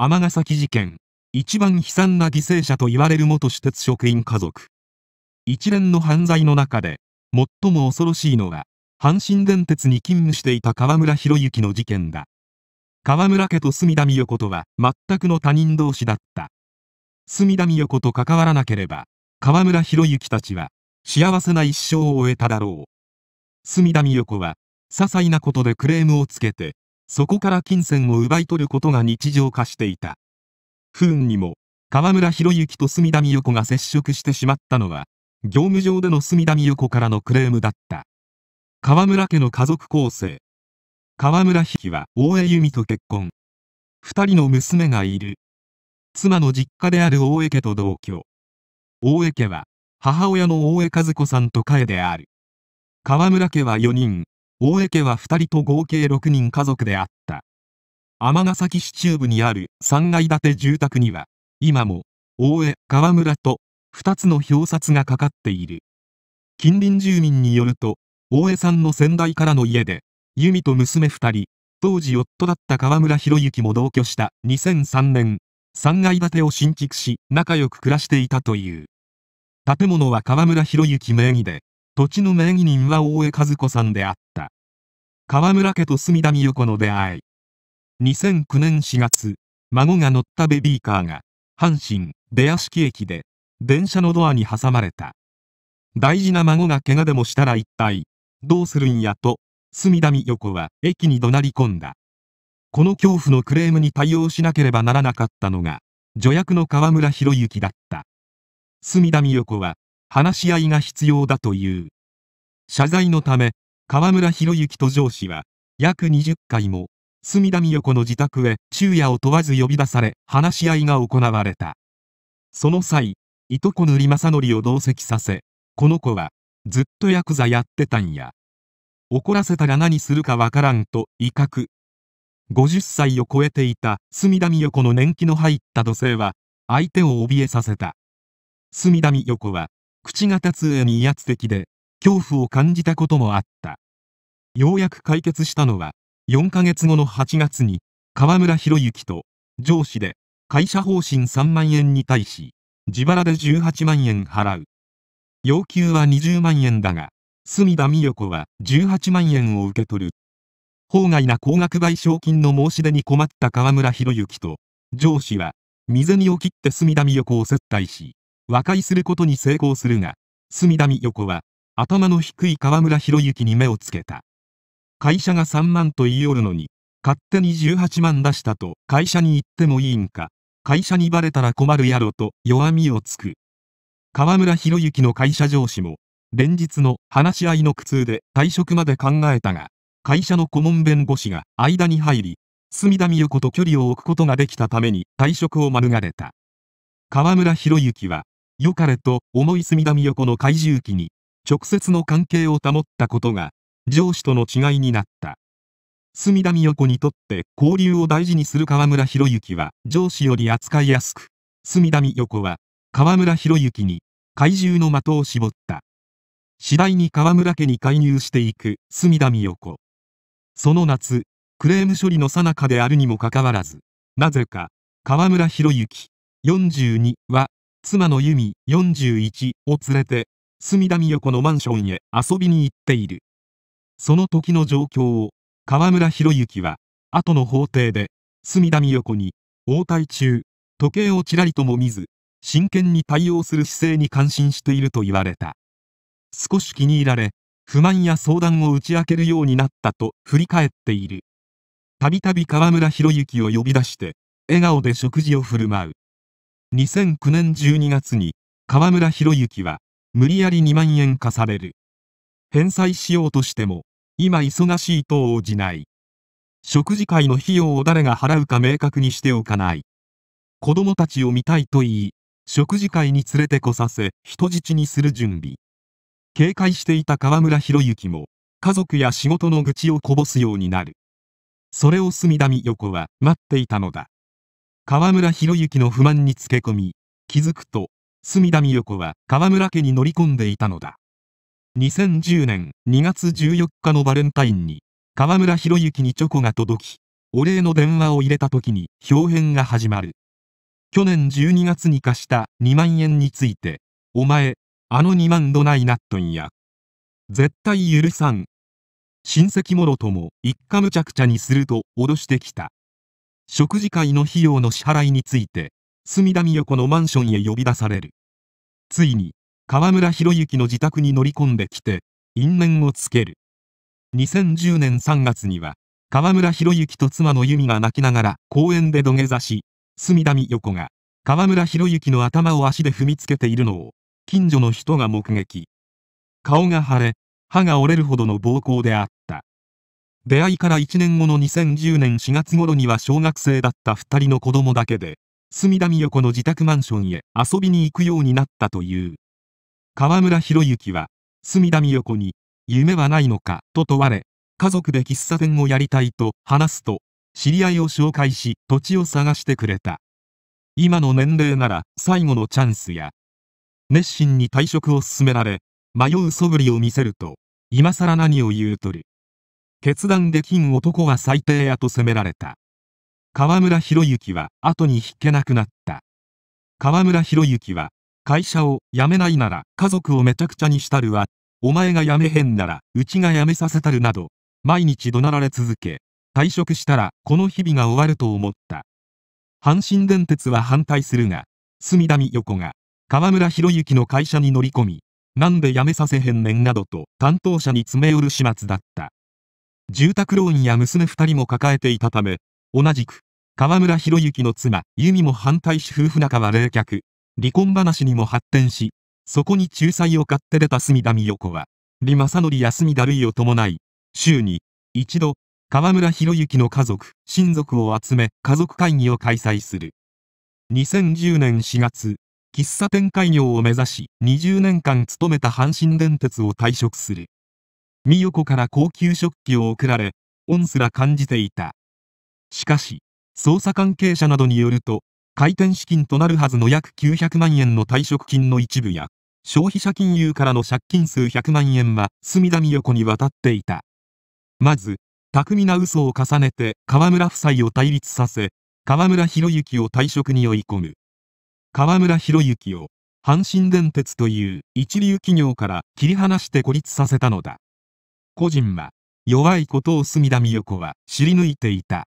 尼崎事件一番悲惨な犠牲者と言われる元私鉄職員家族一連の犯罪の中で最も恐ろしいのは阪神電鉄に勤務していた河村博之の事件だ河村家と隅田美代子とは全くの他人同士だった隅田美代子と関わらなければ河村博之たちは幸せな一生を終えただろう隅田美代子は些細なことでクレームをつけてそこから金銭を奪い取ることが日常化していた。不運にも、河村博之と墨田美代子が接触してしまったのは、業務上での墨田美代子からのクレームだった。河村家の家族構成。河村比は大江由美と結婚。二人の娘がいる。妻の実家である大江家と同居。大江家は、母親の大江和子さんと家へである。河村家は4人、大江家は2人と合計6人家族であった。尼崎市中部にある3階建て住宅には、今も大江、川村と2つの表札がかかっている。近隣住民によると、大江さんの先代からの家で、由美と娘2人、当時夫だった川村博之も同居した2003年、3階建てを新築し、仲良く暮らしていたという。建物は川村博之名義で、土地の名義人は大江和子さんであった。河村家と墨田美代子の出会い。2009年4月、孫が乗ったベビーカーが、阪神、出屋敷駅で、電車のドアに挟まれた。大事な孫が怪我でもしたら一体、どうするんやと、墨田美代子は駅に怒鳴り込んだ。この恐怖のクレームに対応しなければならなかったのが、助役の河村博之だった。田美代子は話し合いが必要だという。謝罪のため、河村博之と上司は、約20回も、墨田美代子の自宅へ昼夜を問わず呼び出され、話し合いが行われた。その際、いとこ塗り正則を同席させ、この子は、ずっとヤクザやってたんや。怒らせたら何するかわからんと、威嚇。50歳を超えていた墨田美代子の年季の入った女性は、相手を怯えさせた。墨田美代子は、口が立つ上に威圧的で、恐怖を感じたこともあった。ようやく解決したのは、4ヶ月後の8月に、河村博之と、上司で、会社方針3万円に対し、自腹で18万円払う。要求は20万円だが、隅田美代子は18万円を受け取る。法外な高額賠償金の申し出に困った河村博之と、上司は、水にを切って隅田美代子を接待し、和解することに成功するが、隅田美代子は、頭の低い河村博之に目をつけた。会社が3万と言いおるのに、勝手に18万出したと会社に言ってもいいんか、会社にバレたら困るやろと弱みをつく。河村博之の会社上司も、連日の話し合いの苦痛で退職まで考えたが、会社の顧問弁護士が間に入り、隅田美代子と距離を置くことができたために退職を免れた。河村博之は、よかれと重い隅田美代子の怪獣機に直接の関係を保ったことが上司との違いになった隅田美代子にとって交流を大事にする河村博之は上司より扱いやすく隅田美代子は河村博之に怪獣の的を絞った次第に河村家に介入していく隅田美代子その夏クレーム処理の最中であるにもかかわらずなぜか河村博之42は妻の由美41を連れて、墨田美代子のマンションへ遊びに行っている。その時の状況を、河村博之は、後の法廷で、墨田美代子に、応対中、時計をちらりとも見ず、真剣に対応する姿勢に感心していると言われた。少し気に入られ、不満や相談を打ち明けるようになったと振り返っている。たびたび河村博之を呼び出して、笑顔で食事を振る舞う。2009年12月に河村博之は無理やり2万円貸される返済しようとしても今忙しいと応じない食事会の費用を誰が払うか明確にしておかない子供たちを見たいと言い食事会に連れてこさせ人質にする準備警戒していた河村博之も家族や仕事の愚痴をこぼすようになるそれを隅田美横は待っていたのだ河村博之の不満につけ込み、気づくと、隅田美代子は河村家に乗り込んでいたのだ。2010年2月14日のバレンタインに、河村博之にチョコが届き、お礼の電話を入れた時に表変が始まる。去年12月に貸した2万円について、お前、あの2万度ないなっとんや。絶対許さん。親戚もろとも一家無茶苦茶にすると脅してきた。食事会の費用の支払いについて、墨田美代子のマンションへ呼び出される。ついに、河村博之の自宅に乗り込んできて、因縁をつける。2010年3月には、河村博之と妻の由美が泣きながら公園で土下座し、墨田美代子が、河村博之の頭を足で踏みつけているのを、近所の人が目撃。顔が腫れ、歯が折れるほどの暴行であった。出会いから1年後の2010年4月頃には小学生だった2人の子供だけで、隅田美代子の自宅マンションへ遊びに行くようになったという。河村博之は、隅田美代子に、夢はないのかと問われ、家族で喫茶店をやりたいと話すと、知り合いを紹介し、土地を探してくれた。今の年齢なら最後のチャンスや、熱心に退職を勧められ、迷う素振りを見せると、今更何を言うとる。決断できん男は最低やと責められた。河村博之は後に引けなくなった。河村博之は、会社を辞めないなら家族をめちゃくちゃにしたるわ、お前が辞めへんならうちが辞めさせたるなど、毎日怒鳴られ続け、退職したらこの日々が終わると思った。阪神電鉄は反対するが、隅田美代子が、河村博之の会社に乗り込み、なんで辞めさせへんねんなどと担当者に詰め寄る始末だった。住宅ローンや娘2人も抱えていたため、同じく、河村博之の妻、由美も反対し夫婦仲は冷却。離婚話にも発展し、そこに仲裁を買って出た隅田美代子は、李正則や隅田いを伴い、週に、一度、河村博之の家族、親族を集め、家族会議を開催する。2010年4月、喫茶店開業を目指し、20年間勤めた阪神電鉄を退職する。美代子から高級食器を贈られ、恩すら感じていた。しかし、捜査関係者などによると、開店資金となるはずの約900万円の退職金の一部や、消費者金融からの借金数100万円は隅田美代子に渡っていた。まず、巧みな嘘を重ねて河村夫妻を対立させ、河村博之を退職に追い込む。河村博之を阪神電鉄という一流企業から切り離して孤立させたのだ。個人は弱いことを隅田美代子は知り抜いていた。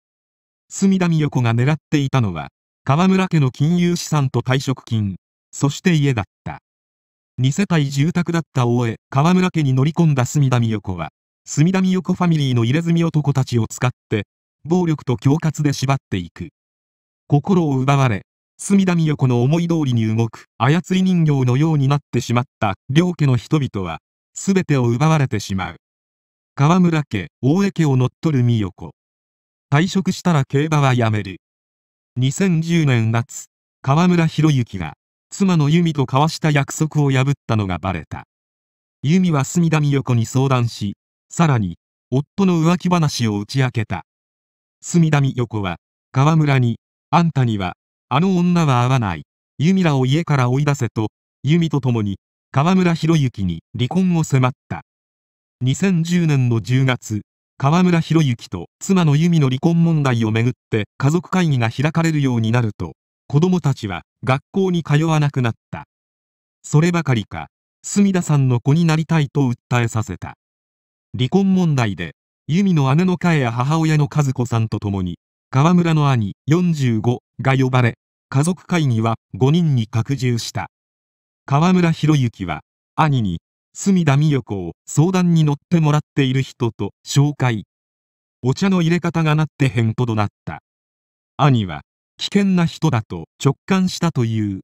隅田美代子が狙っていたのは、河村家の金融資産と退職金、そして家だった。2世帯住宅だった大江、河村家に乗り込んだ隅田美代子は、隅田美代子ファミリーの入れ墨男たちを使って、暴力と恐喝で縛っていく。心を奪われ、隅田美代子の思い通りに動く操り人形のようになってしまった両家の人々は、全てを奪われてしまう。河村家、大江家を乗っ取る美代子。退職したら競馬はやめる。2010年夏、河村博之が、妻の由美と交わした約束を破ったのがバレた。由美は隅田美代子に相談し、さらに、夫の浮気話を打ち明けた。隅田美代子は、河村に、あんたには、あの女は会わない、由美らを家から追い出せと、由美と共に、河村博之に離婚を迫った。2010年の10月、河村博之と妻の由美の離婚問題をめぐって家族会議が開かれるようになると、子供たちは学校に通わなくなった。そればかりか、隅田さんの子になりたいと訴えさせた。離婚問題で、由美の姉の佳や母親の和子さんと共に、河村の兄45が呼ばれ、家族会議は5人に拡充した。河村博之は、兄に隅田美代子を相談に乗ってもらっている人と紹介。お茶の入れ方がなってへんと怒なった。兄は危険な人だと直感したという。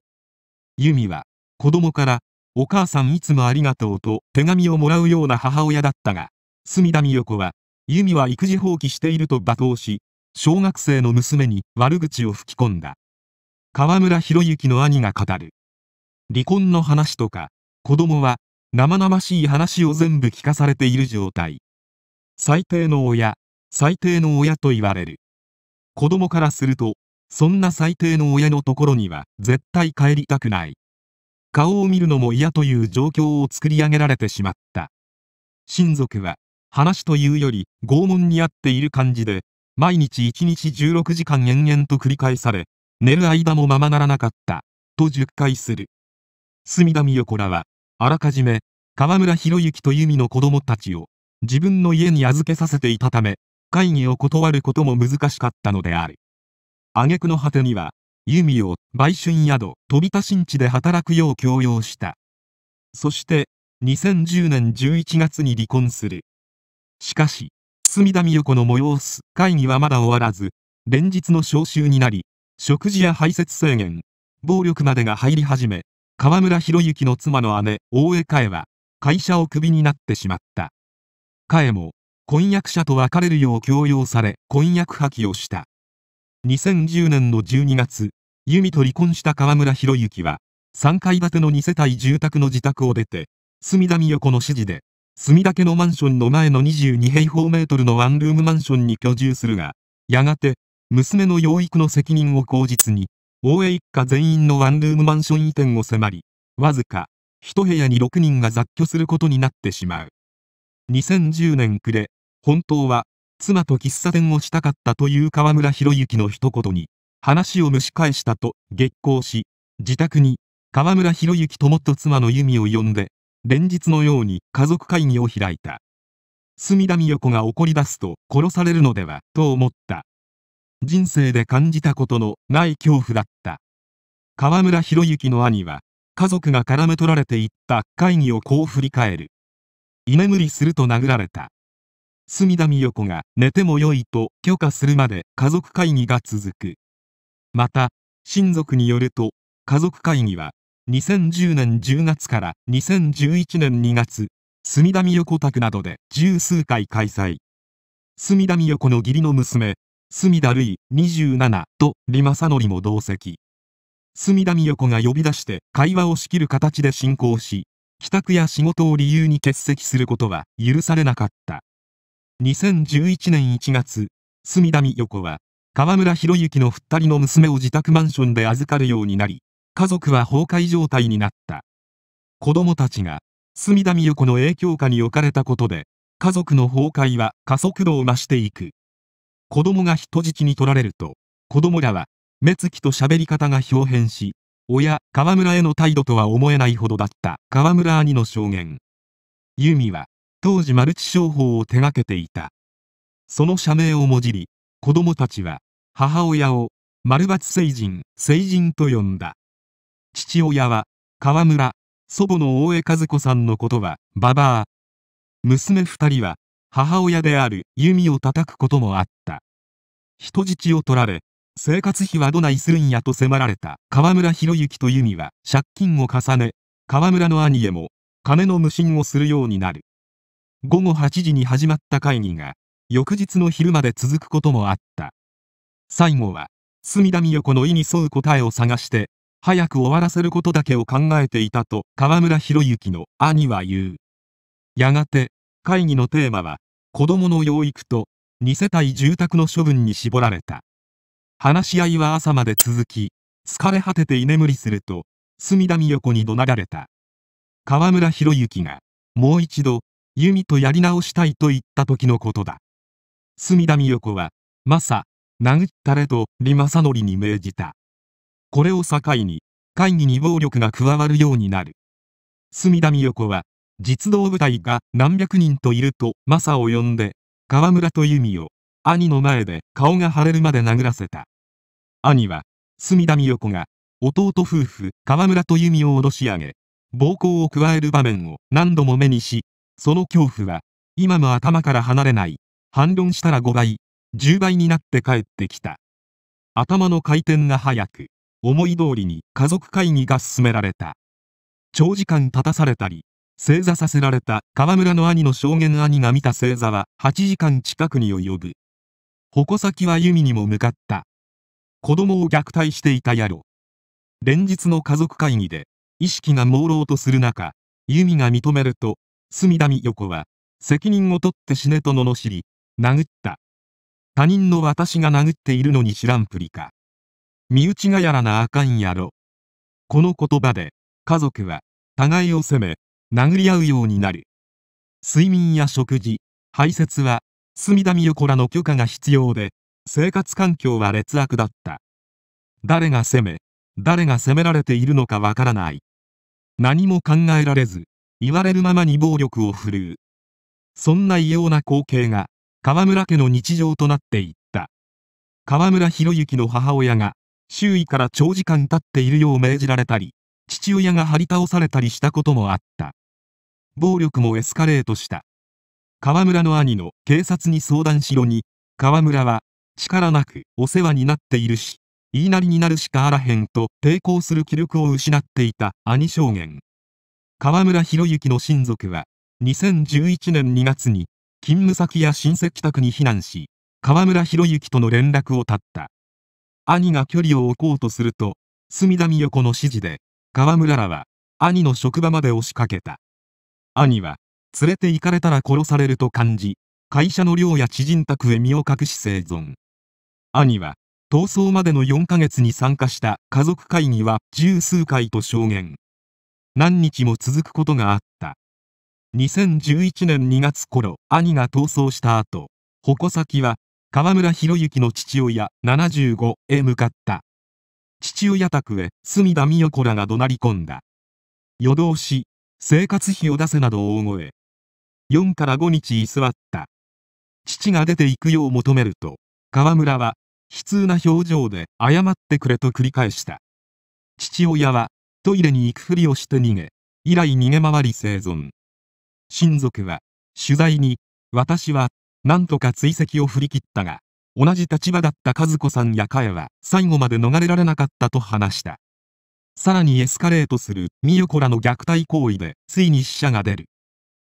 由美は子供からお母さんいつもありがとうと手紙をもらうような母親だったが、隅田美代子は、由美は育児放棄していると罵倒し、小学生の娘に悪口を吹き込んだ。河村博之の兄が語る。離婚の話とか、子供は生々しい話を全部聞かされている状態最低の親最低の親と言われる子供からするとそんな最低の親のところには絶対帰りたくない顔を見るのも嫌という状況を作り上げられてしまった親族は話というより拷問にあっている感じで毎日1日16時間延々と繰り返され寝る間もままならなかったと10回する隅田美代子らはあらかじめ、河村博之と由美の子供たちを、自分の家に預けさせていたため、会議を断ることも難しかったのである。挙句の果てには、由美を売春宿、飛田新地で働くよう強要した。そして、2010年11月に離婚する。しかし、隅田美代子の催す会議はまだ終わらず、連日の召集になり、食事や排泄制限、暴力までが入り始め、河村博之の妻の姉、大江かえは、会社をクビになってしまった。かえも、婚約者と別れるよう強要され、婚約破棄をした。2010年の12月、由美と離婚した河村博之は、3階建ての2世帯住宅の自宅を出て、墨田美代子の指示で、墨田家のマンションの前の22平方メートルのワンルームマンションに居住するが、やがて、娘の養育の責任を口実に、大江一家全員のワンルームマンション移転を迫り、わずか1部屋に6人が雑居することになってしまう。2010年暮れ、本当は妻と喫茶店をしたかったという河村博之の一言に、話を蒸し返したと激高し、自宅に河村博之とと妻の由美を呼んで、連日のように家族会議を開いた。隅田美代子が怒り出すと殺されるのではと思った。人生で感じたことのない恐怖だった。河村博之の兄は、家族が絡め取られていった会議をこう振り返る。居眠りすると殴られた。隅田美代子が寝てもよいと許可するまで家族会議が続く。また、親族によると、家族会議は、2010年10月から2011年2月、隅田美代子宅などで十数回開催。隅田美代子の義理の娘、隅田るい27とリマサノリも同席。隅田美代子が呼び出して会話を仕切る形で進行し、帰宅や仕事を理由に欠席することは許されなかった。2011年1月、隅田美代子は、河村博之の二人の娘を自宅マンションで預かるようになり、家族は崩壊状態になった。子供たちが、隅田美代子の影響下に置かれたことで、家族の崩壊は加速度を増していく。子供が人質に取られると、子供らは、目つきと喋り方が表変し、親、河村への態度とは思えないほどだった河村兄の証言。由美は、当時マルチ商法を手掛けていた。その社名をもじり、子供たちは、母親を、丸抜聖人、成人と呼んだ。父親は、河村、祖母の大江和子さんのことは、ババア。娘二人は、母親である弓を叩くこともあった。人質を取られ、生活費はどないするんやと迫られた河村博之と弓は借金を重ね、河村の兄へも金の無心をするようになる。午後8時に始まった会議が、翌日の昼まで続くこともあった。最後は、隅田美代子の意に沿う答えを探して、早く終わらせることだけを考えていたと河村博之の兄は言う。やがて、会議のテーマは子どもの養育と2世帯住宅の処分に絞られた話し合いは朝まで続き疲れ果てて居眠りすると隅田美代子に怒鳴られた河村博之がもう一度由美とやり直したいと言った時のことだ隅田美代子はマサ殴ったれと李正則に命じたこれを境に会議に暴力が加わるようになる隅田美代子は実動部隊が何百人といると、マサを呼んで、河村と弓を、兄の前で顔が腫れるまで殴らせた。兄は、隅田美代子が、弟夫婦、河村と弓を脅し上げ、暴行を加える場面を何度も目にし、その恐怖は、今も頭から離れない。反論したら5倍、10倍になって帰ってきた。頭の回転が速く、思い通りに家族会議が進められた。長時間立たされたり、正座させられた河村の兄の証言兄が見た正座は8時間近くに及ぶ。矛先は弓にも向かった。子供を虐待していたやろ。連日の家族会議で意識が朦朧とする中、弓が認めると、隅田美代子は責任を取って死ねと罵り、殴った。他人の私が殴っているのに知らんぷりか。身内がやらなあかんやろ。この言葉で、家族は、互いを責め、殴り合うようになる。睡眠や食事、排泄は、隅田美代子らの許可が必要で、生活環境は劣悪だった。誰が責め、誰が責められているのかわからない。何も考えられず、言われるままに暴力を振るう。そんな異様な光景が、河村家の日常となっていった。河村博之の母親が、周囲から長時間経っているよう命じられたり、父親が張り倒されたりしたこともあった。暴力もエスカレートした。河村の兄の警察に相談しろに、河村は、力なくお世話になっているし、言いなりになるしかあらへんと抵抗する気力を失っていた兄証言。河村博之の親族は、2011年2月に、勤務先や親戚宅に避難し、河村博之との連絡を絶った。兄が距離を置こうとすると、隅田美代子の指示で、川村らは兄の職場まで押しかけた兄は連れて行かれたら殺されると感じ会社の寮や知人宅へ身を隠し生存兄は逃走までの4ヶ月に参加した家族会議は十数回と証言何日も続くことがあった2011年2月頃兄が逃走した後矛先は河村博之の父親75へ向かった父親宅へ隅田美代子らが怒鳴り込んだ。夜通し、生活費を出せなど大声。4から5日居座った。父が出て行くよう求めると、河村は、悲痛な表情で謝ってくれと繰り返した。父親は、トイレに行くふりをして逃げ、以来逃げ回り生存。親族は、取材に、私は、なんとか追跡を振り切ったが、同じ立場だった和子さんや彼は最後まで逃れられなかったと話した。さらにエスカレートする美代子らの虐待行為でついに死者が出る。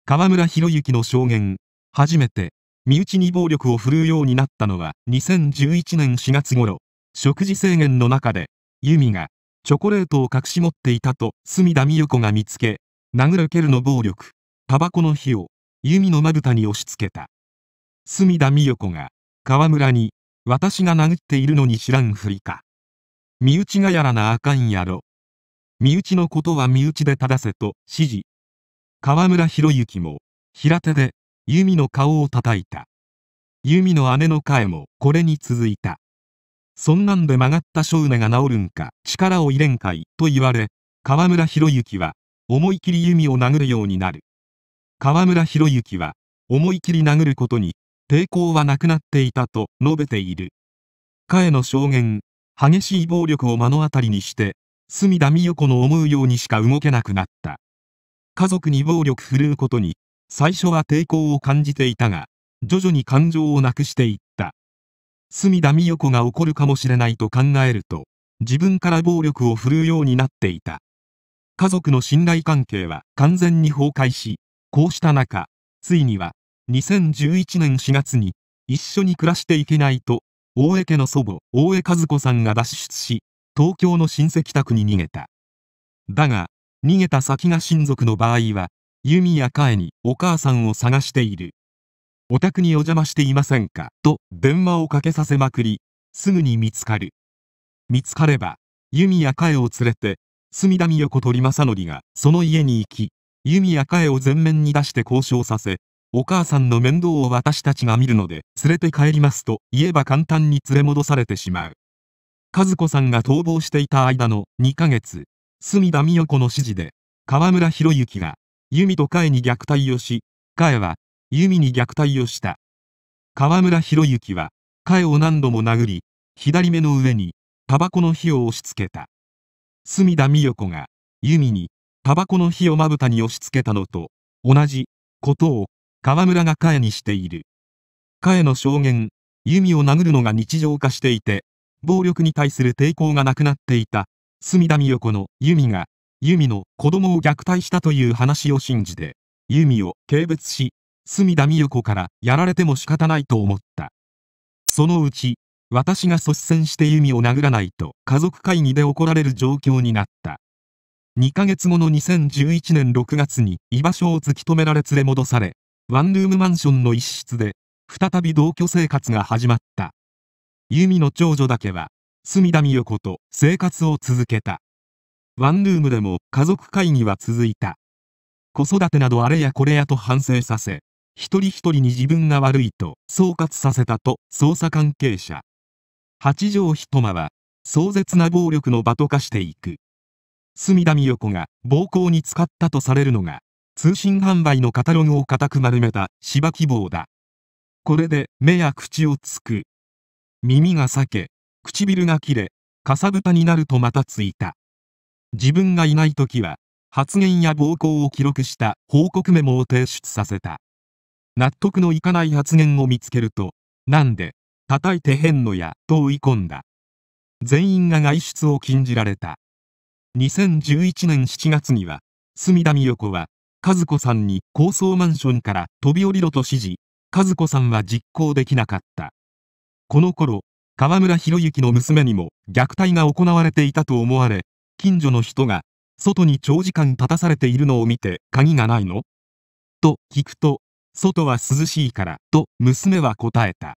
河村博之の証言、初めて身内に暴力を振るうようになったのは2011年4月頃、食事制限の中で、由美がチョコレートを隠し持っていたと隅田美代子が見つけ、殴る蹴るの暴力、タバコの火を由美のまぶたに押し付けた。隅田美代子が河村に、私が殴っているのに知らんふりか。身内がやらなあかんやろ。身内のことは身内で正せと指示。河村博之も、平手で、由美の顔を叩いた。由美の姉の替も、これに続いた。そんなんで曲がった少根が治るんか、力を入れんかい、と言われ、河村博之は、思い切り由美を殴るようになる。河村博之は、思い切り殴ることに抵抗はなくなっていたと述べている。彼の証言、激しい暴力を目の当たりにして、隅田美代子の思うようにしか動けなくなった。家族に暴力振るうことに、最初は抵抗を感じていたが、徐々に感情をなくしていった。隅田美代子が怒るかもしれないと考えると、自分から暴力を振るうようになっていた。家族の信頼関係は完全に崩壊し、こうした中、ついには2011年4月に一緒に暮らしていけないと大江家の祖母大江和子さんが脱出し東京の親戚宅に逃げただが逃げた先が親族の場合は弓やカエにお母さんを探しているお宅にお邪魔していませんかと電話をかけさせまくりすぐに見つかる見つかれば弓やカエを連れて墨田美代子と利正則がその家に行き弓やカエを前面に出して交渉させお母さんの面倒を私たちが見るので、連れて帰りますと言えば簡単に連れ戻されてしまう。和子さんが逃亡していた間の2ヶ月、隅田美代子の指示で、河村博之が、由美と彼に虐待をし、彼は、由美に虐待をした。河村博之は、彼を何度も殴り、左目の上に、タバコの火を押し付けた。隅田美代子が、由美に、タバコの火をまぶたに押し付けたのと、同じ、ことを、河村が彼にしている。彼の証言、弓を殴るのが日常化していて、暴力に対する抵抗がなくなっていた、隅田美代子の弓が、弓の子供を虐待したという話を信じて、弓を軽蔑し、隅田美代子からやられても仕方ないと思った。そのうち、私が率先して弓を殴らないと家族会議で怒られる状況になった。2ヶ月後の2011年6月に居場所を突き止められ連れ戻され、ワンルームマンションの一室で、再び同居生活が始まった。由美の長女だけは、隅田美代子と生活を続けた。ワンルームでも家族会議は続いた。子育てなどあれやこれやと反省させ、一人一人に自分が悪いと総括させたと捜査関係者。八条一間は、壮絶な暴力の場と化していく。隅田美代子が暴行に使ったとされるのが、通信販売のカタログを固く丸めた芝希望だ。これで目や口をつく。耳が裂け、唇が切れ、かさぶたになるとまたついた。自分がいない時は、発言や暴行を記録した報告メモを提出させた。納得のいかない発言を見つけると、なんで、叩いてへんのや、と追い込んだ。全員が外出を禁じられた。2011年7月には、隅田美代子は和子さんに高層マンションから飛び降りろと指示、和子さんは実行できなかった。この頃、河村博之の娘にも虐待が行われていたと思われ、近所の人が、外に長時間立たされているのを見て鍵がないのと聞くと、外は涼しいからと娘は答えた。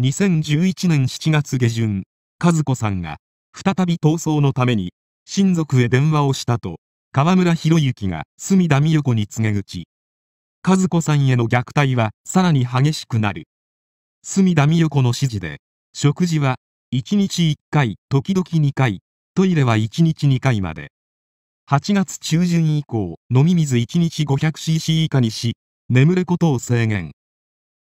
2011年7月下旬、和子さんが再び逃走のために親族へ電話をしたと河村博之が隅田美代子に告げ口。和子さんへの虐待はさらに激しくなる。隅田美代子の指示で、食事は1日1回、時々2回、トイレは1日2回まで。8月中旬以降、飲み水1日 500cc 以下にし、眠ることを制限。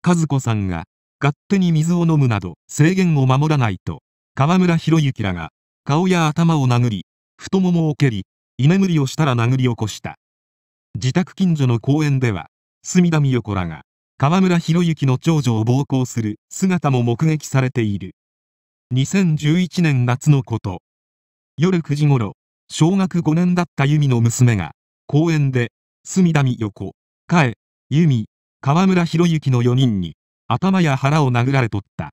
和子さんが、勝手に水を飲むなど制限を守らないと、河村博之らが、顔や頭を殴り、太ももを蹴り、居眠りをしたら殴り起こした自宅近所の公園では隅田美代子らが河村博之の長女を暴行する姿も目撃されている2011年夏のこと夜9時ごろ小学5年だった由美の娘が公園で隅田美代子加江由美河村博之の4人に頭や腹を殴られとった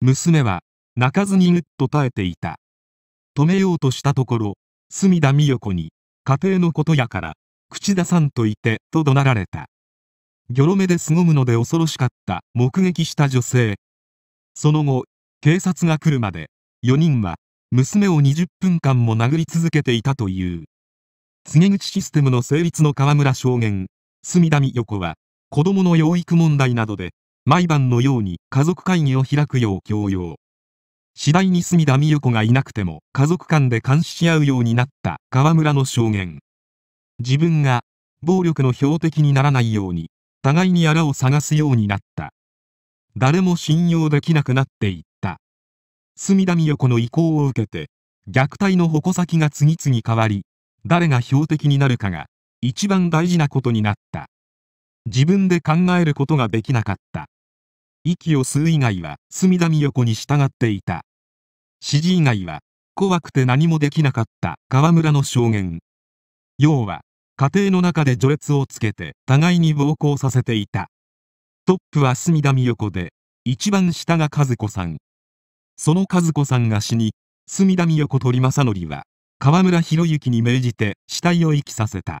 娘は泣かずにぐっと耐えていた止めようとしたところ隅田美代子に、家庭のことやから、口出さんといて、と怒鳴られた。ギョロ目で凄むので恐ろしかった、目撃した女性。その後、警察が来るまで、4人は、娘を20分間も殴り続けていたという。告げ口システムの成立の河村証言、隅田美代子は、子供の養育問題などで、毎晩のように家族会議を開くよう強要。次第に隅田美代子がいなくても家族間で監視し合うようになった河村の証言自分が暴力の標的にならないように互いにあらを探すようになった誰も信用できなくなっていった隅田美代子の意向を受けて虐待の矛先が次々変わり誰が標的になるかが一番大事なことになった自分で考えることができなかった息を吸う以外は隅田美代子に従っていた指示以外は、怖くて何もできなかった河村の証言。要は、家庭の中で序列をつけて互いに暴行させていた。トップは隅田美代子で、一番下が和子さん。その和子さんが死に、隅田美代子と李正則は、河村博之に命じて死体を遺棄させた。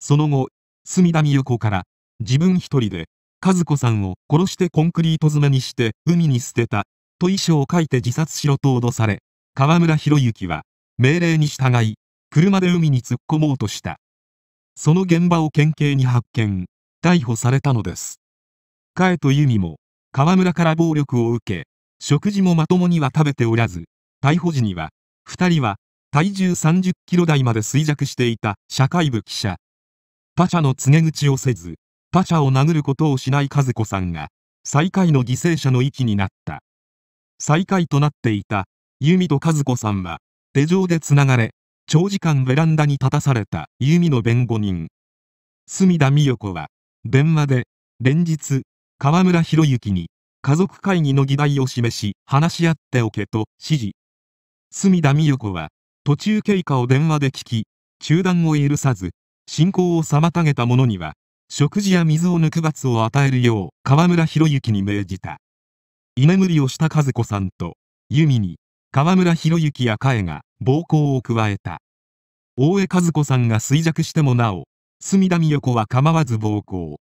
その後、隅田美代子から自分一人で和子さんを殺してコンクリート詰めにして海に捨てたと遺書を書いて自殺しろと脅され、河村博之は、命令に従い、車で海に突っ込もうとした。その現場を県警に発見、逮捕されたのです。かえと由美も、河村から暴力を受け、食事もまともには食べておらず、逮捕時には、2人は、体重30キロ台まで衰弱していた社会部記者。他ャの告げ口をせず、他者を殴ることをしない和子さんが、最下位の犠牲者の域になった。最下位となっていた由美と和子さんは手錠でつながれ長時間ベランダに立たされた由美の弁護人隅田美代子は電話で連日河村博之に家族会議の議題を示し話し合っておけと指示隅田美代子は途中経過を電話で聞き中断を許さず進行を妨げた者には食事や水を抜く罰を与えるよう河村博之に命じた居眠りをした和子さんと、由美に、河村博之やカエが暴行を加えた。大江和子さんが衰弱してもなお、隅田美代子は構わず暴行。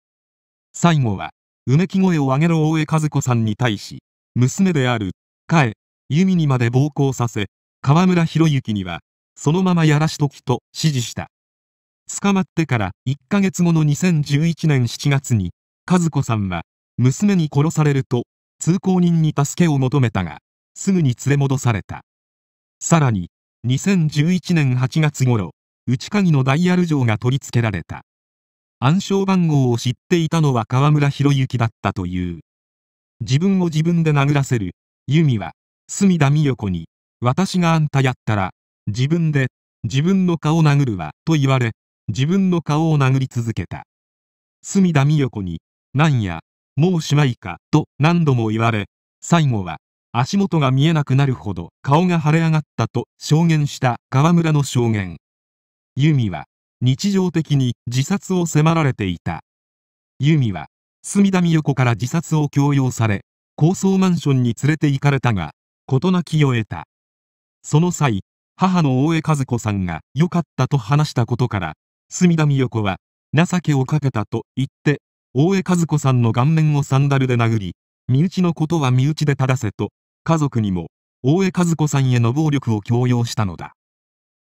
最後は、うめき声を上げる大江和子さんに対し、娘である、カエ由美にまで暴行させ、河村博之には、そのままやらしときと指示した。捕まってから1ヶ月後の2011年7月に、和子さんは、娘に殺されると通行人に助けを求めたが、すぐに連れ戻された。さらに、2011年8月頃、内鍵のダイヤル錠が取り付けられた。暗証番号を知っていたのは河村博之だったという。自分を自分で殴らせる、由美は、隅田美代子に、私があんたやったら、自分で、自分の顔殴るわ、と言われ、自分の顔を殴り続けた。隅田美代子に、なんや、もうしまいか、と何度も言われ、最後は、足元が見えなくなるほど顔が腫れ上がったと証言した河村の証言。由美は、日常的に自殺を迫られていた。由美は、隅田美代子から自殺を強要され、高層マンションに連れて行かれたが、事なきを得た。その際、母の大江和子さんが良かったと話したことから、隅田美代子は、情けをかけたと言って大江和子さんの顔面をサンダルで殴り、身内のことは身内で正せと、家族にも、大江和子さんへの暴力を強要したのだ。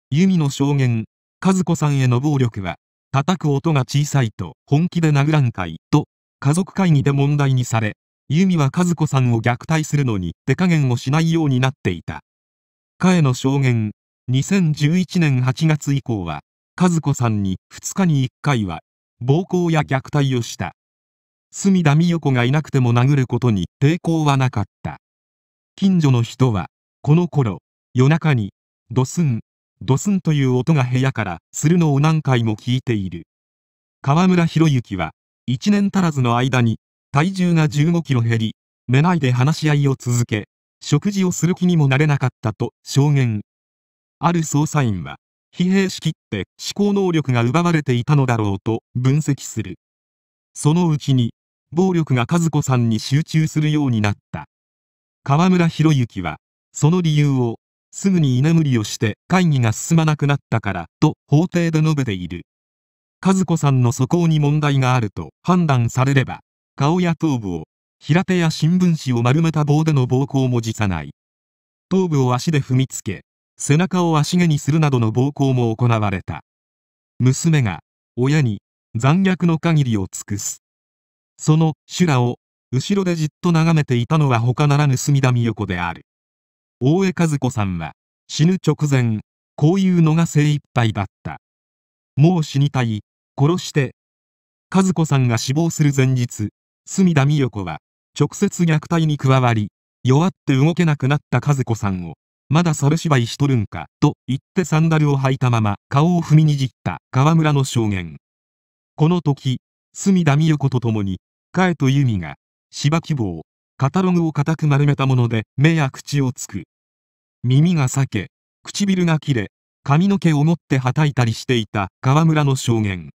由美の証言、和子さんへの暴力は、叩く音が小さいと本気で殴らんかいと、家族会議で問題にされ、由美は和子さんを虐待するのに手加減をしないようになっていた。彼の証言、2011年8月以降は、和子さんに2日に1回は、暴行や虐待をした。隅田美代子がいなくても殴ることに抵抗はなかった。近所の人は、この頃、夜中に、ドスン、ドスンという音が部屋からするのを何回も聞いている。河村博之は、1年足らずの間に、体重が15キロ減り、寝ないで話し合いを続け、食事をする気にもなれなかったと証言。ある捜査員は、疲弊しきって思考能力が奪われていたのだろうと分析する。そのうちに、暴力が和子さんに集中するようになった。河村博之は、その理由を、すぐに居眠りをして会議が進まなくなったから、と法廷で述べている。和子さんの素行に問題があると判断されれば、顔や頭部を、平手や新聞紙を丸めた棒での暴行も辞さない。頭部を足で踏みつけ、背中を足毛にするなどの暴行も行われた。娘が、親に、残虐の限りを尽くす。その修羅を後ろでじっと眺めていたのは他ならぬ墨田美代子である大江和子さんは死ぬ直前こういうのが精一杯だったもう死にたい殺して和子さんが死亡する前日墨田美代子は直接虐待に加わり弱って動けなくなった和子さんをまだ猿芝居しとるんかと言ってサンダルを履いたまま顔を踏みにじった河村の証言この時隅田美代子と共にカエとユミが、芝希望、カタログを固く丸めたもので、目や口をつく。耳が裂け、唇が切れ、髪の毛を持ってはたいたりしていた河村の証言。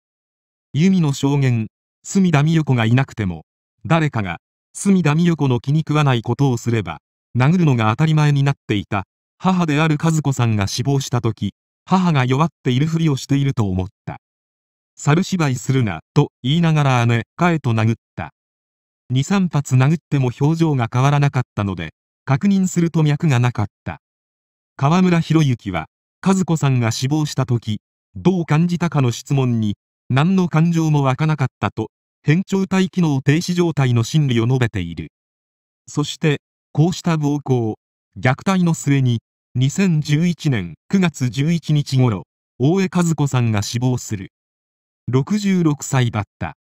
ユミの証言、隅田美代子がいなくても、誰かが、隅田美代子の気に食わないことをすれば、殴るのが当たり前になっていた、母である和子さんが死亡した時、母が弱っているふりをしていると思った。猿芝居するな、と言いながら姉、かえと殴った。二三発殴っても表情が変わらなかったので、確認すると脈がなかった。河村博之は、和子さんが死亡した時、どう感じたかの質問に、何の感情も湧かなかったと、変調体機能停止状態の心理を述べている。そして、こうした暴行、虐待の末に、2011年9月11日頃、大江和子さんが死亡する。66歳だった。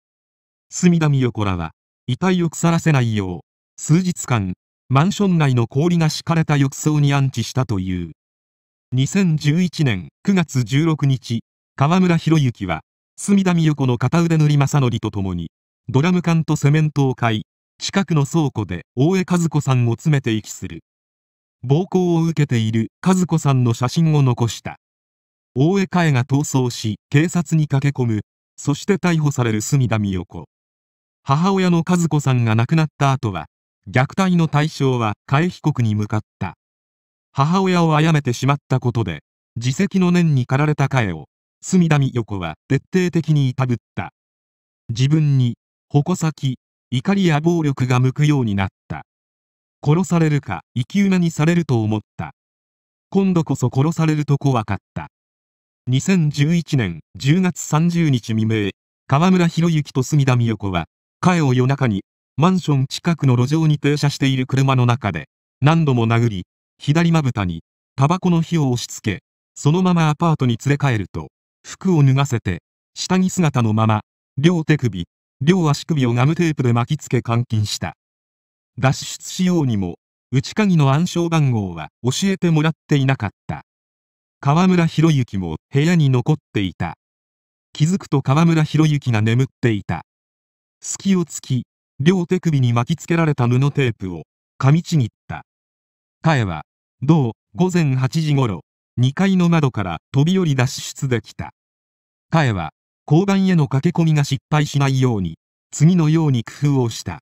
隅田美代子らは、遺体を腐らせないよう、数日間、マンション内の氷が敷かれた浴槽に安置したという。2011年9月16日、河村博之は、隅田美代子の片腕塗り正則と共に、ドラム缶とセメントを買い、近くの倉庫で大江和子さんを詰めて遺棄する。暴行を受けている和子さんの写真を残した。大江加が逃走し警察に駆け込むそして逮捕される隅田美代子母親の和子さんが亡くなった後は虐待の対象は加被告に向かった母親を殺めてしまったことで自責の念に駆られた加を隅田美代子は徹底的にいたぶった自分に矛先怒りや暴力が向くようになった殺されるか生き埋めにされると思った今度こそ殺されると怖かった2011年10月30日未明、河村博之と杉田美代子は、彼を夜中に、マンション近くの路上に停車している車の中で、何度も殴り、左まぶたに、タバコの火を押し付け、そのままアパートに連れ帰ると、服を脱がせて、下着姿のまま、両手首、両足首をガムテープで巻きつけ監禁した。脱出しようにも、内鍵の暗証番号は教えてもらっていなかった。河村博之も部屋に残っていた。気づくと河村博之が眠っていた。隙を突き、両手首に巻きつけられた布テープを噛みちぎった。彼は、同午前8時ごろ、2階の窓から飛び降り脱出できた。彼は、交番への駆け込みが失敗しないように、次のように工夫をした。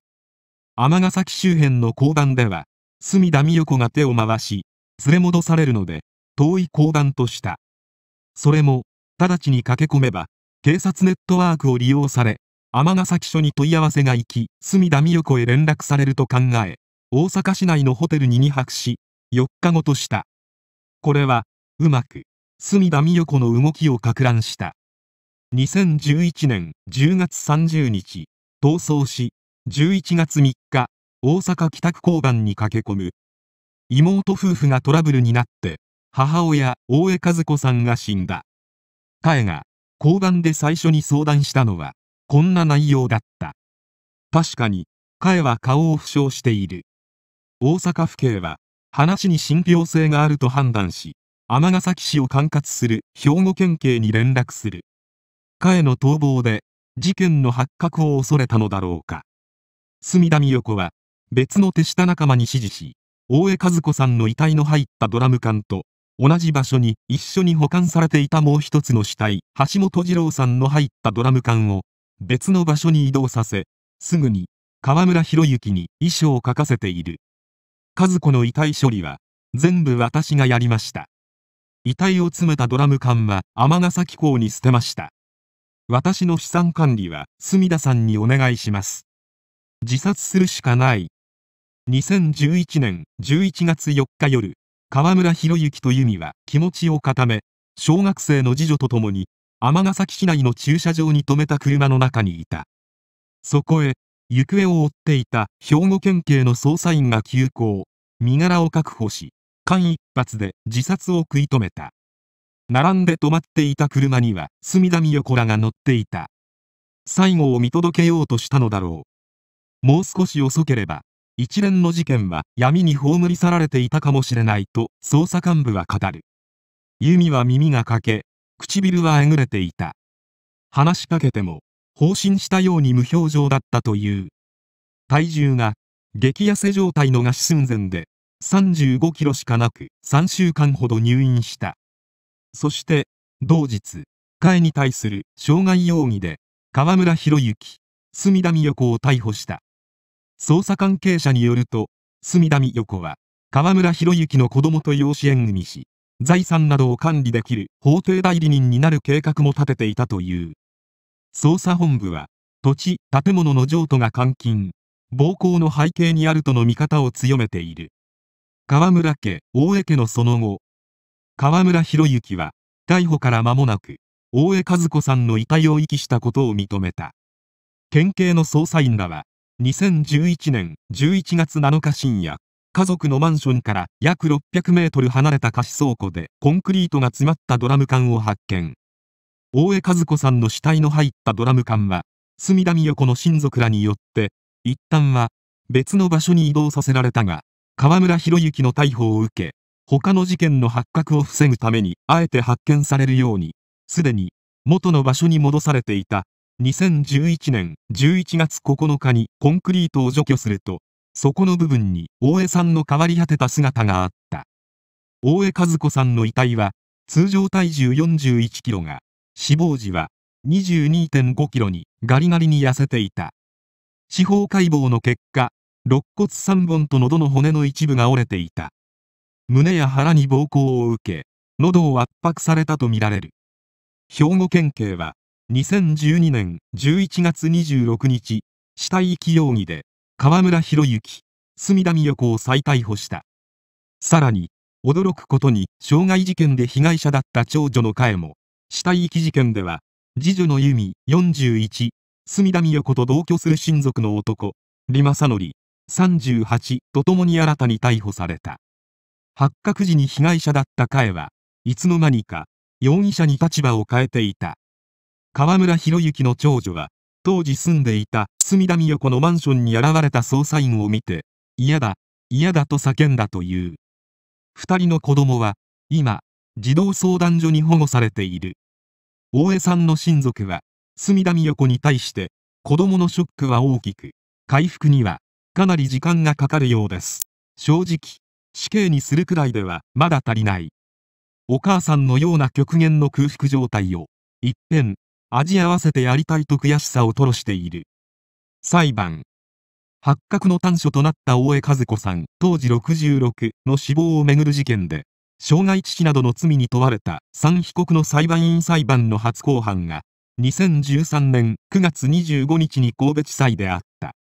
尼崎周辺の交番では、隅田美代子が手を回し、連れ戻されるので、遠い交番とした。それも、直ちに駆け込めば、警察ネットワークを利用され、尼崎署に問い合わせが行き、隅田美代子へ連絡されると考え、大阪市内のホテルに2泊し、4日後とした。これは、うまく、隅田美代子の動きを拡乱した。2011年10月30日、逃走し、11月3日、大阪北宅交番に駆け込む。妹夫婦がトラブルになって、母親、大江和子さんが死んだ。彼が、交番で最初に相談したのは、こんな内容だった。確かに、彼は顔を負傷している。大阪府警は、話に信憑性があると判断し、尼崎市を管轄する兵庫県警に連絡する。彼の逃亡で、事件の発覚を恐れたのだろうか。隅田美代子は、別の手下仲間に指示し、大江和子さんの遺体の入ったドラム缶と同じ場所に一緒に保管されていたもう一つの死体、橋本二郎さんの入ったドラム缶を別の場所に移動させ、すぐに河村博之に遺書を書かせている。和子の遺体処理は全部私がやりました。遺体を詰めたドラム缶は尼崎港に捨てました。私の資産管理は隅田さんにお願いします。自殺するしかない。2011年11月4日夜。河村博之と由美は気持ちを固め、小学生の次女と共に、尼崎市内の駐車場に停めた車の中にいた。そこへ、行方を追っていた兵庫県警の捜査員が急行、身柄を確保し、間一髪で自殺を食い止めた。並んで止まっていた車には隅田美代子らが乗っていた。最後を見届けようとしたのだろう。もう少し遅ければ一連の事件は闇に葬り去られていたかもしれないと捜査幹部は語る。由美は耳が欠け、唇はえぐれていた。話しかけても、放心したように無表情だったという。体重が、激痩せ状態の餓死寸前で、35キロしかなく3週間ほど入院した。そして、同日、会に対する傷害容疑で、河村博之、隅田美代子を逮捕した。捜査関係者によると、隅田美代子は、河村博之の子供と養子縁組し、財産などを管理できる法廷代理人になる計画も立てていたという。捜査本部は、土地、建物の譲渡が監禁、暴行の背景にあるとの見方を強めている。河村家、大江家のその後、河村博之は、逮捕から間もなく、大江和子さんの遺体を遺棄したことを認めた。県警の捜査員らは、2011年11月7日深夜、家族のマンションから約600メートル離れた貸し倉庫でコンクリートが詰まったドラム缶を発見。大江和子さんの死体の入ったドラム缶は、墨田美代子の親族らによって、一旦は別の場所に移動させられたが、河村博之の逮捕を受け、他の事件の発覚を防ぐためにあえて発見されるように、すでに元の場所に戻されていた2011年11月9日にコンクリートを除去すると、底の部分に大江さんの変わり果てた姿があった。大江和子さんの遺体は、通常体重41キロが、死亡時は22.5キロにガリガリに痩せていた。司法解剖の結果、肋骨3本と喉の骨の一部が折れていた。胸や腹に暴行を受け、喉を圧迫されたとみられる。兵庫県警は、2012年11月26日、死体遺棄容疑で、河村博之、墨田美代子を再逮捕した。さらに、驚くことに、傷害事件で被害者だった長女の佳も、死体遺棄事件では、次女の由美41、墨田美代子と同居する親族の男、李正則、38と共に新たに逮捕された。発覚時に被害者だった佳は、いつの間にか、容疑者に立場を変えていた。河村博之の長女は、当時住んでいた隅田美代子のマンションに現れた捜査員を見て、嫌だ、嫌だと叫んだという。二人の子供は、今、児童相談所に保護されている。大江さんの親族は、隅田美代子に対して、子供のショックは大きく、回復には、かなり時間がかかるようです。正直、死刑にするくらいでは、まだ足りない。お母さんのような極限の空腹状態を、一変、味合わせてやりたいと悔しさを吐露している。裁判。発覚の端緒となった大江和子さん、当時66の死亡をめぐる事件で、傷害致死などの罪に問われた3被告の裁判員裁判の初公判が、2013年9月25日に神戸地裁であった。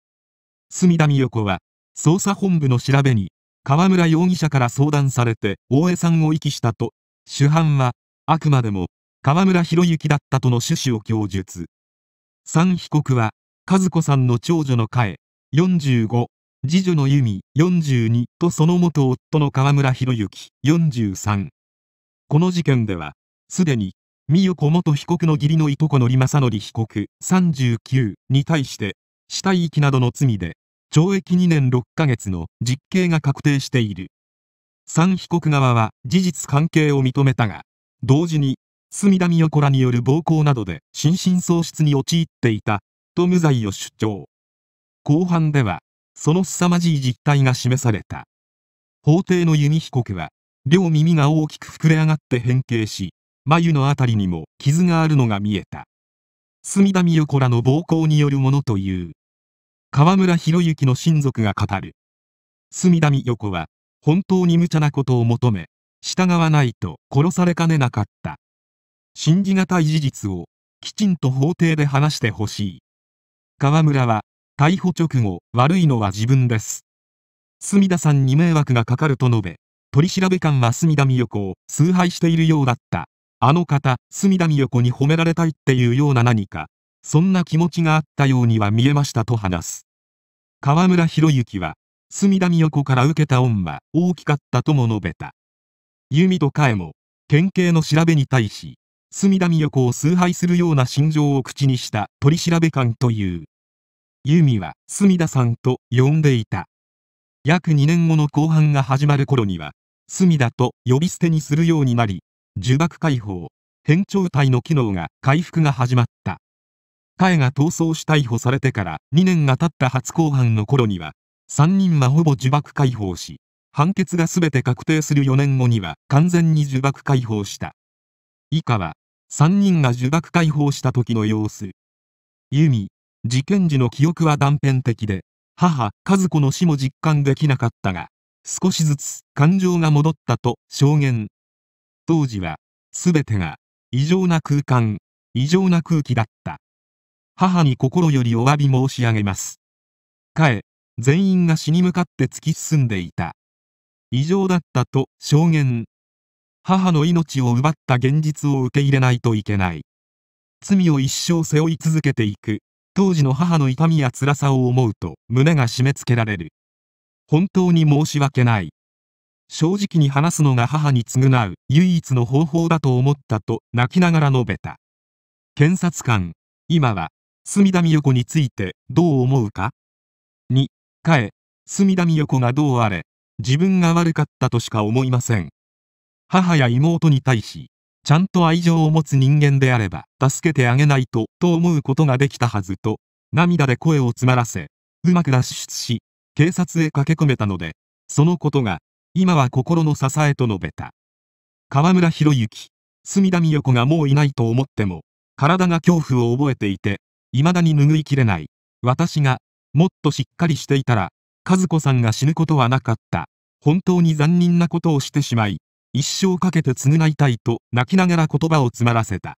墨田美代子は、捜査本部の調べに、河村容疑者から相談されて、大江さんを遺棄したと、主犯は、あくまでも河村博之だったとの趣旨を供述。三被告は、和子さんの長女の佳恵、45、次女の由美、42とその元夫の河村博之、43。この事件では、すでに、美代子元被告の義理のいとこの李正則被告、39に対して、死体遺棄などの罪で、懲役2年6ヶ月の実刑が確定している。三被告側は事実関係を認めたが、同時に隅田美代子らによる暴行などで心神喪失に陥っていたと無罪を主張後半ではその凄まじい実態が示された法廷の弓被告は両耳が大きく膨れ上がって変形し眉の辺りにも傷があるのが見えた隅田美代子らの暴行によるものという河村博之の親族が語る隅田美代子は本当に無茶なことを求め従わないと殺されかねなかった信じがたい事実をきちんと法廷で話してほしい河村は逮捕直後悪いのは自分です隅田さんに迷惑がかかると述べ取調官は隅田美代子を崇拝しているようだったあの方隅田美代子に褒められたいっていうような何かそんな気持ちがあったようには見えましたと話す河村博之は隅田美代子から受けた恩は大きかったとも述べた由美と佳恵も県警の調べに対し隅田美代子を崇拝するような心情を口にした取調官という。由ミは隅田さんと呼んでいた。約2年後の後半が始まる頃には、隅田と呼び捨てにするようになり、呪縛解放、変調体の機能が回復が始まった。彼が逃走し逮捕されてから2年が経った初公判の頃には、3人はほぼ呪縛解放し、判決が全て確定する4年後には完全に呪縛解放した。以下は三人が呪縛解放した時の様子。由美、事件時の記憶は断片的で、母、和子の死も実感できなかったが、少しずつ感情が戻ったと証言。当時は、すべてが、異常な空間、異常な空気だった。母に心よりお詫び申し上げます。かえ、全員が死に向かって突き進んでいた。異常だったと証言。母の命を奪った現実を受け入れないといけない。罪を一生背負い続けていく。当時の母の痛みや辛さを思うと胸が締め付けられる。本当に申し訳ない。正直に話すのが母に償う唯一の方法だと思ったと泣きながら述べた。検察官、今は、墨田美代子についてどう思うか ?2、かえ、墨田美代子がどうあれ、自分が悪かったとしか思いません。母や妹に対し、ちゃんと愛情を持つ人間であれば、助けてあげないと、と思うことができたはずと、涙で声を詰まらせ、うまく脱出し、警察へ駆け込めたので、そのことが、今は心の支えと述べた。河村博之、隅田美代子がもういないと思っても、体が恐怖を覚えていて、未だに拭いきれない。私が、もっとしっかりしていたら、和子さんが死ぬことはなかった。本当に残忍なことをしてしまい、一生かけて償いたいと泣きながら言葉を詰まらせた。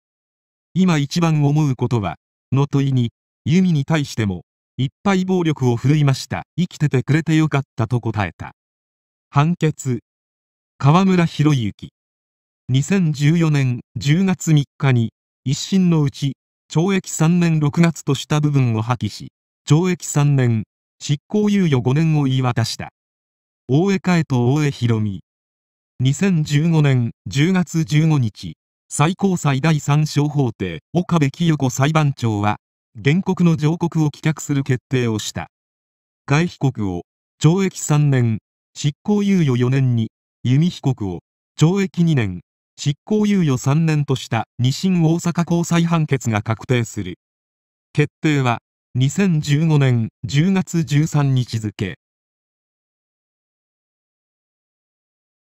今一番思うことは、の問いに、由美に対しても、いっぱい暴力を振るいました。生きててくれてよかったと答えた。判決。河村博之。2014年10月3日に、一審のうち、懲役3年6月とした部分を破棄し、懲役3年、執行猶予5年を言い渡した。大江海と大江博美。2015年10月15日、最高裁第3小法廷岡部清子裁判長は、原告の上告を棄却する決定をした。外被告を懲役3年、執行猶予4年に、弓被告を懲役2年、執行猶予3年とした2審大阪高裁判決が確定する。決定は2015年10月13日付。